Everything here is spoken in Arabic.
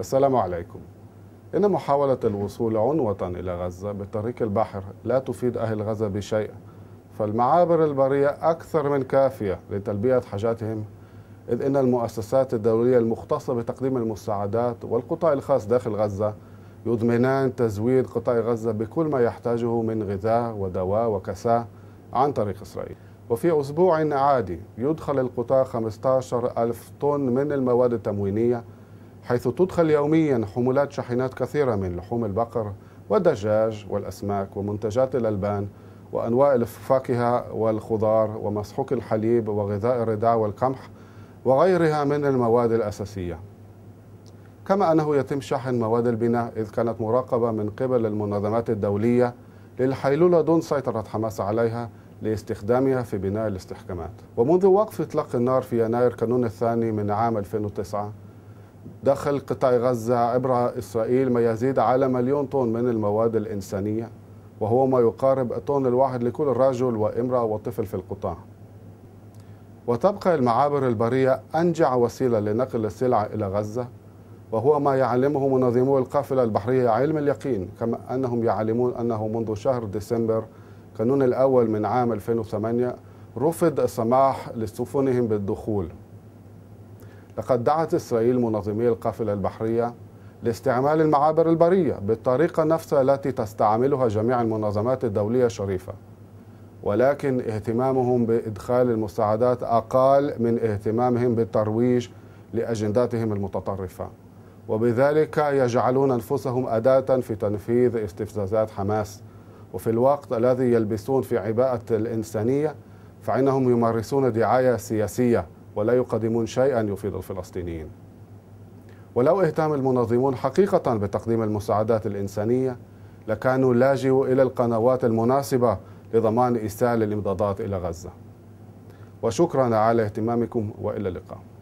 السلام عليكم إن محاولة الوصول عنوة إلى غزة بطريق البحر لا تفيد أهل غزة بشيء فالمعابر البرية أكثر من كافية لتلبية حاجاتهم إذ إن المؤسسات الدولية المختصة بتقديم المساعدات والقطاع الخاص داخل غزة يضمنان تزويد قطاع غزة بكل ما يحتاجه من غذاء ودواء وكساء عن طريق إسرائيل وفي أسبوع عادي يدخل القطاع 15 ألف طن من المواد التموينية حيث تدخل يوميا حمولات شاحنات كثيرة من لحوم البقر والدجاج والأسماك ومنتجات الألبان وأنواع الفاكهة والخضار ومسحوق الحليب وغذاء الرداء والقمح وغيرها من المواد الأساسية كما أنه يتم شحن مواد البناء إذ كانت مراقبة من قبل المنظمات الدولية للحيلولة دون سيطرة حماس عليها لاستخدامها في بناء الاستحكامات ومنذ وقف إطلاق النار في يناير كانون الثاني من عام 2009 دخل قطاع غزة عبر إسرائيل ما يزيد على مليون طن من المواد الإنسانية وهو ما يقارب الطن الواحد لكل رجل وامرأة وطفل في القطاع وتبقى المعابر البرية أنجع وسيلة لنقل السلع إلى غزة وهو ما يعلمه منظمو القافلة البحرية علم اليقين كما أنهم يعلمون أنه منذ شهر ديسمبر كانون الأول من عام 2008 رفض السماح لسفنهم بالدخول لقد دعت إسرائيل منظمي القافلة البحرية لاستعمال المعابر البرية بالطريقة نفسها التي تستعملها جميع المنظمات الدولية الشريفة ولكن اهتمامهم بإدخال المساعدات أقل من اهتمامهم بالترويج لأجنداتهم المتطرفة وبذلك يجعلون أنفسهم أداة في تنفيذ استفزازات حماس وفي الوقت الذي يلبسون في عباءة الإنسانية فإنهم يمارسون دعاية سياسية ولا يقدمون شيئا يفيد الفلسطينيين ولو اهتم المنظمون حقيقة بتقديم المساعدات الإنسانية لكانوا لاجئوا إلى القنوات المناسبة لضمان إيصال الإمدادات إلى غزة وشكرا على اهتمامكم وإلى اللقاء